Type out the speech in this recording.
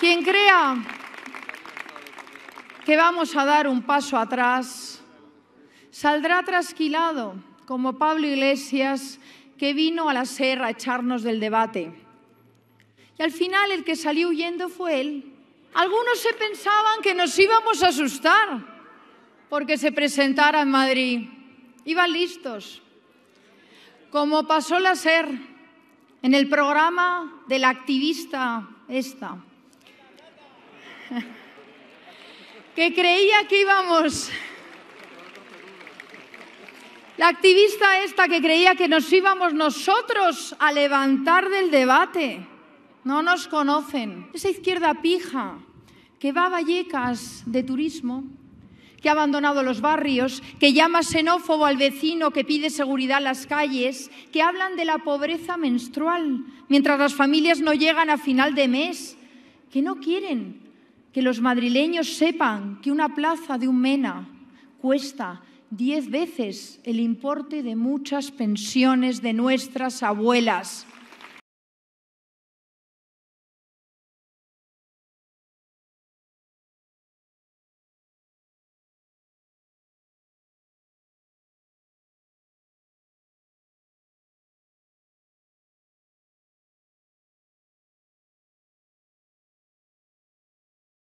Quien crea que vamos a dar un paso atrás, saldrá trasquilado, como Pablo Iglesias, que vino a la SER a echarnos del debate. Y al final el que salió huyendo fue él. Algunos se pensaban que nos íbamos a asustar porque se presentara en Madrid. Iban listos. Como pasó la SER en el programa de la activista esta. que creía que íbamos... La activista esta que creía que nos íbamos nosotros a levantar del debate. No nos conocen. Esa izquierda pija que va a Vallecas de turismo, que ha abandonado los barrios, que llama xenófobo al vecino que pide seguridad en las calles, que hablan de la pobreza menstrual mientras las familias no llegan a final de mes, que no quieren que los madrileños sepan que una plaza de un MENA cuesta diez veces el importe de muchas pensiones de nuestras abuelas.